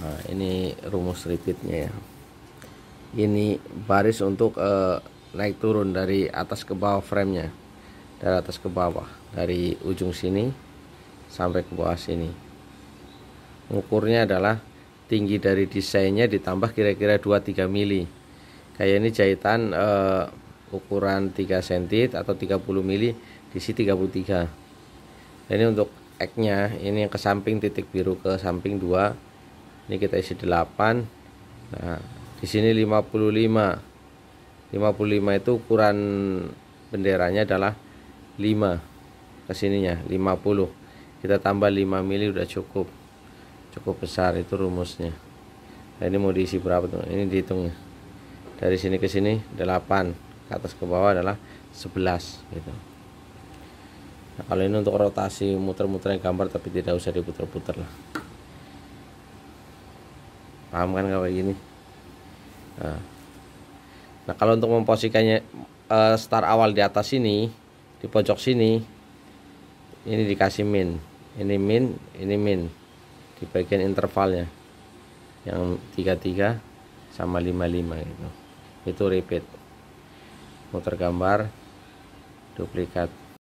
nah, ini rumus repeatnya ya ini baris untuk uh, naik turun dari atas ke bawah framenya dari atas ke bawah dari ujung sini sampai ke bawah sini ukurnya adalah tinggi dari desainnya ditambah kira-kira 2-3 mili kayak ini jahitan uh, ukuran 3 cm atau 30 mili diisi 33 ini untuk X nya ini ke samping titik biru ke samping 2 ini kita isi 8 nah di sini 55 55 itu ukuran benderanya adalah 5 kesininya 50 kita tambah 5 mili udah cukup cukup besar itu rumusnya nah, ini mau diisi berapa tuh ini dihitungnya dari sini ke sini 8 ke atas ke bawah adalah 11 gitu nah, kalau ini untuk rotasi muter-muter gambar tapi tidak usah diputar-putar lah paham kan kalau gini nah, nah kalau untuk memposisikannya uh, eh, star awal di atas sini di pojok sini ini dikasih min ini min ini min di bagian intervalnya yang 33 sama 55 gitu itu repeat muter gambar duplikat